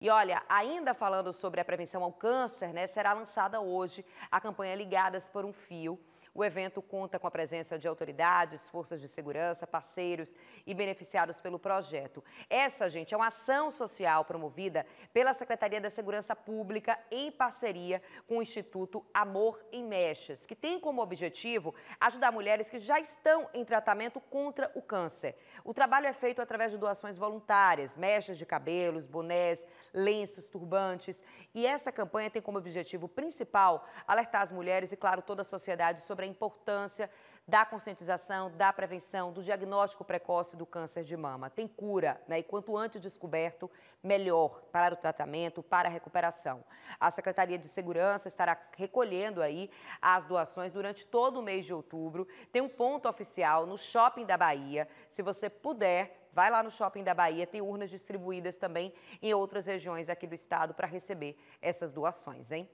E olha, ainda falando sobre a prevenção ao câncer, né, será lançada hoje a campanha Ligadas por um Fio. O evento conta com a presença de autoridades, forças de segurança, parceiros e beneficiados pelo projeto. Essa, gente, é uma ação social promovida pela Secretaria da Segurança Pública em parceria com o Instituto Amor em Mechas, que tem como objetivo ajudar mulheres que já estão em tratamento contra o câncer. O trabalho é feito através de doações voluntárias, mechas de cabelos, bonés, lenços, turbantes. E essa campanha tem como objetivo principal alertar as mulheres e, claro, toda a sociedade sobre a importância da conscientização, da prevenção, do diagnóstico precoce do câncer de mama. Tem cura, né? E quanto antes descoberto, melhor para o tratamento, para a recuperação. A Secretaria de Segurança estará recolhendo aí as doações durante todo o mês de outubro. Tem um ponto oficial no Shopping da Bahia. Se você puder, Vai lá no Shopping da Bahia, tem urnas distribuídas também em outras regiões aqui do estado para receber essas doações, hein?